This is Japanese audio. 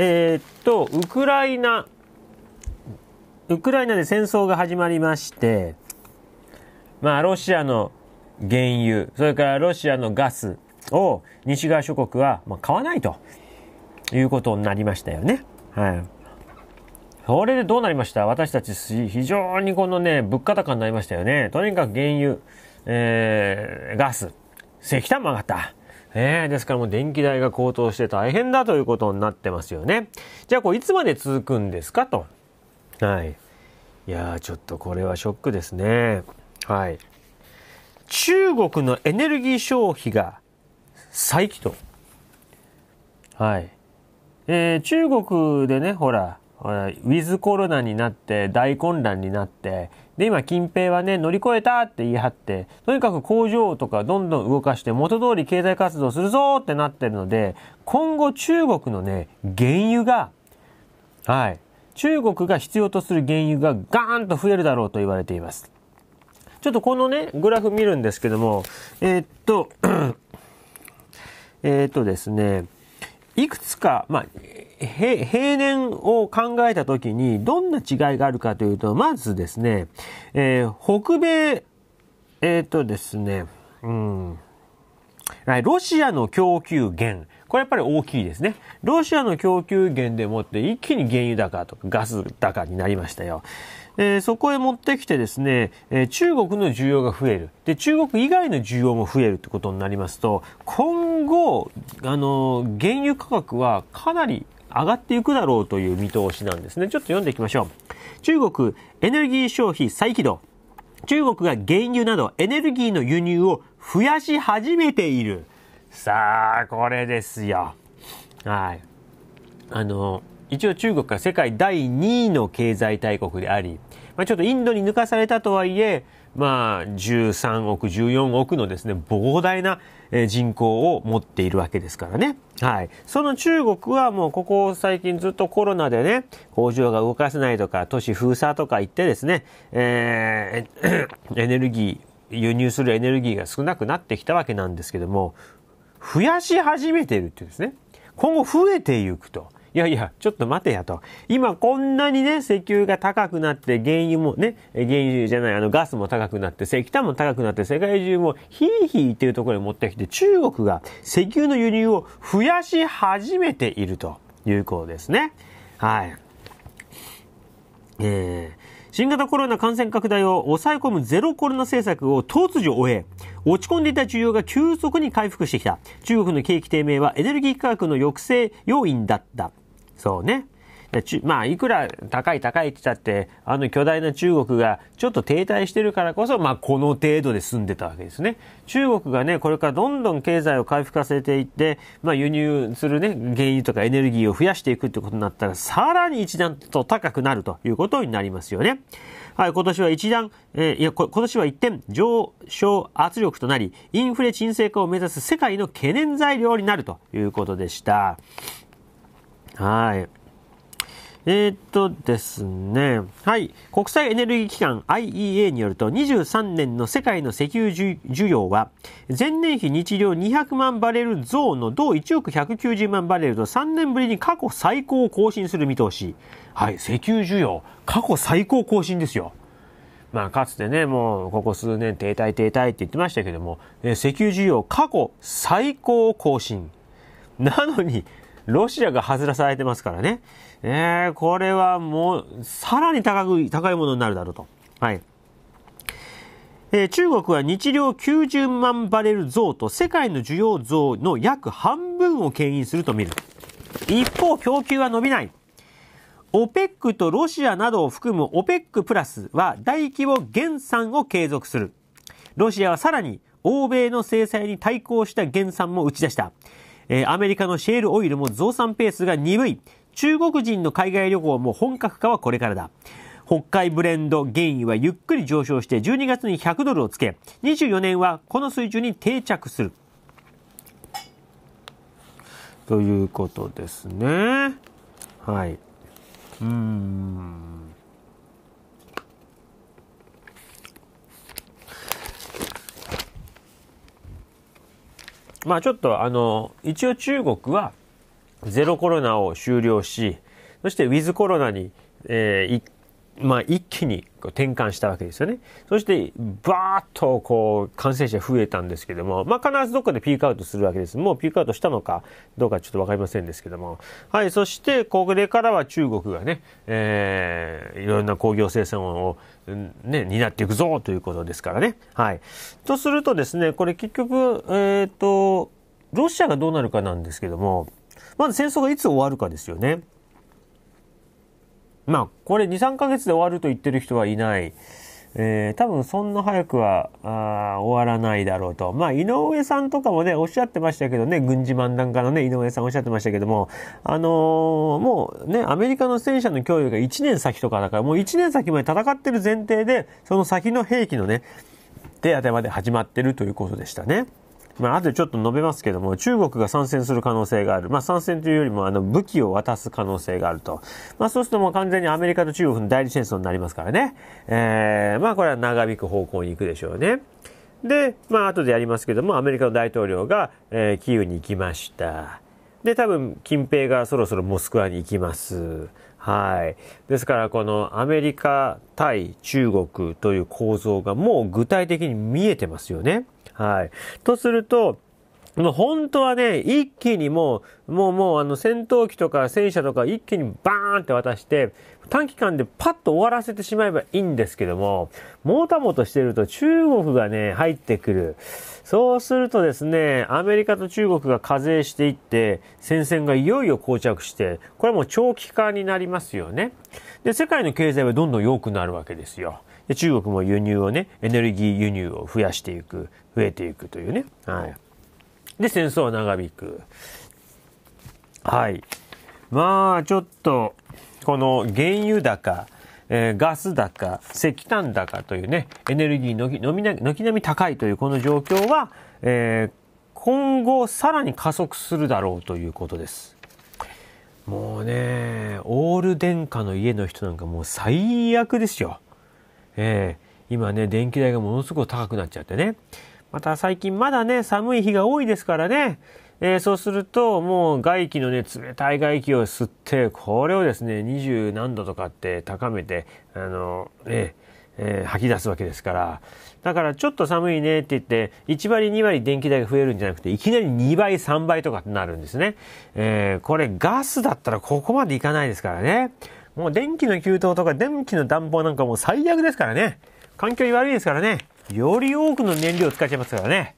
えー、っと、ウクライナ、ウクライナで戦争が始まりまして、まあ、ロシアの原油、それからロシアのガスを西側諸国は、まあ、買わないということになりましたよね。はい。それでどうなりました私たち非常にこのね、物価高になりましたよね。とにかく原油、えー、ガス、石炭も上がった。えですからもう電気代が高騰して大変だということになってますよね。じゃあ、こう、いつまで続くんですかと。はい。いやちょっとこれはショックですね。はい。中国のエネルギー消費が再起動。はい。えー、中国でね、ほら、ウィズコロナになって大混乱になって、で、今、近平はね、乗り越えたって言い張って、とにかく工場とかどんどん動かして元通り経済活動するぞってなってるので、今後中国のね、原油が、はい、中国が必要とする原油がガーンと増えるだろうと言われています。ちょっとこのね、グラフ見るんですけども、えー、っと、えー、っとですね、いくつか、まあ、平年を考えたときにどんな違いがあるかというと、まずですね、えー、北米、えっ、ー、とですね、うん、ロシアの供給源、これやっぱり大きいですね。ロシアの供給源でもって一気に原油高とかガス高になりましたよ。えー、そこへ持ってきてですね、えー、中国の需要が増える。で、中国以外の需要も増えるってことになりますと、今後、あのー、原油価格はかなり上がっていくだろうという見通しなんですね。ちょっと読んでいきましょう。中国、エネルギー消費再起動。中国が原油などエネルギーの輸入を増やし始めている。さあ、これですよ。はい。あの、一応中国が世界第2位の経済大国であり、まあ、ちょっとインドに抜かされたとはいえ、まあ、13億、14億のですね、膨大な人口を持っているわけですからね。はい、その中国はもうここ最近ずっとコロナでね、工場が動かせないとか、都市封鎖とか言ってですね、えー、エネルギー、輸入するエネルギーが少なくなってきたわけなんですけども、増やし始めてるっていうですね。今後増えていくと。いやいや、ちょっと待てやと。今こんなにね、石油が高くなって、原油もね、原油じゃない、あのガスも高くなって、石炭も高くなって、世界中もヒーヒーっていうところに持ってきて、中国が石油の輸入を増やし始めているということですね。はい。えー、新型コロナ感染拡大を抑え込むゼロコロナ政策を突如終え、落ち込んでいた需要が急速に回復してきた。中国の景気低迷はエネルギー価格の抑制要因だった。そうね。まあ、いくら高い高いって言ったって、あの巨大な中国がちょっと停滞してるからこそ、まあ、この程度で済んでたわけですね。中国がね、これからどんどん経済を回復させていって、まあ、輸入するね、原油とかエネルギーを増やしていくってことになったら、さらに一段と高くなるということになりますよね。はい、今年は一段、えー、いや、今年は一点上昇圧力となり、インフレ沈静化を目指す世界の懸念材料になるということでした。はい。えー、っとですね。はい。国際エネルギー機関 IEA によると23年の世界の石油需要は前年比日量200万バレル増の同1億190万バレルと3年ぶりに過去最高を更新する見通し。はい。石油需要、過去最高更新ですよ。まあ、かつてね、もう、ここ数年停滞停滞って言ってましたけども、え石油需要過去最高更新。なのに、ロシアが外らされてますからね。えー、これはもう、さらに高く、高いものになるだろうと。はい。えー、中国は日量90万バレル増と世界の需要増の約半分を牽引すると見る。一方、供給は伸びない。OPEC とロシアなどを含む OPEC プラスは大規模減産を継続する。ロシアはさらに欧米の制裁に対抗した減産も打ち出した。えー、アメリカのシェールオイルも増産ペースが鈍い。中国人の海外旅行も本格化はこれからだ。北海ブレンド原油はゆっくり上昇して12月に100ドルをつけ、24年はこの水準に定着する。ということですね。はい。うん。まあちょっとあの、一応中国はゼロコロナを終了し、そしてウィズコロナに、えー、まあ、一気に転換したわけですよね。そして、バーッとこう、感染者増えたんですけども、まあ、必ずどこかでピークアウトするわけです。もうピークアウトしたのかどうかちょっとわかりませんですけども。はい、そして、これからは中国がね、えー、いろんな工業生産をね、担っていくぞということですからね。はい。とするとですね、これ結局、えっ、ー、と、ロシアがどうなるかなんですけども、まず戦争がいつ終わるかですよね。まあ、これ2、3ヶ月で終わると言ってる人はいない。えー、多分そんな早くはあ終わらないだろうと。まあ、井上さんとかもね、おっしゃってましたけどね、軍事漫談家のね、井上さんおっしゃってましたけども、あのー、もうね、アメリカの戦車の供与が1年先とかだから、もう1年先まで戦ってる前提で、その先の兵器のね、手当てまで始まってるということでしたね。まあ、後でちょっと述べますけども、中国が参戦する可能性がある。まあ、参戦というよりも、あの、武器を渡す可能性があると。まあ、そうするともう完全にアメリカと中国の代理戦争になりますからね。えー、まあ、これは長引く方向に行くでしょうね。で、まあ、後でやりますけども、アメリカの大統領が、えー、キーウに行きました。で、多分、近平がそろそろモスクワに行きます。はい。ですから、このアメリカ対中国という構造がもう具体的に見えてますよね。はい。とすると、もう本当はね、一気にもう、もうもうあの戦闘機とか戦車とか一気にバーンって渡して、短期間でパッと終わらせてしまえばいいんですけども、もたもたしてると中国がね、入ってくる。そうするとですね、アメリカと中国が課税していって、戦線がいよいよ膠着して、これはもう長期化になりますよね。で、世界の経済はどんどん良くなるわけですよ。で中国も輸入をね、エネルギー輸入を増やしていく、増えていくというね。はい。で、戦争は長引く。はい。まあ、ちょっと、この原油高、えー、ガス高、石炭高というね、エネルギーのきのみな軒並み高いというこの状況は、えー、今後さらに加速するだろうということです。もうね、オール電化の家の人なんかもう最悪ですよ。えー、今ね、電気代がものすごく高くなっちゃってね。また最近まだね、寒い日が多いですからね。えー、そうすると、もう外気のね、冷たい外気を吸って、これをですね、二十何度とかって高めて、あの、ね、えー、吐き出すわけですから。だからちょっと寒いねって言って、1割2割電気代が増えるんじゃなくて、いきなり2倍3倍とかになるんですね。えー、これガスだったらここまでいかないですからね。もう電気の給湯とか電気の暖房なんかもう最悪ですからね。環境に悪いですからね。より多くの燃料を使っちゃいますからね。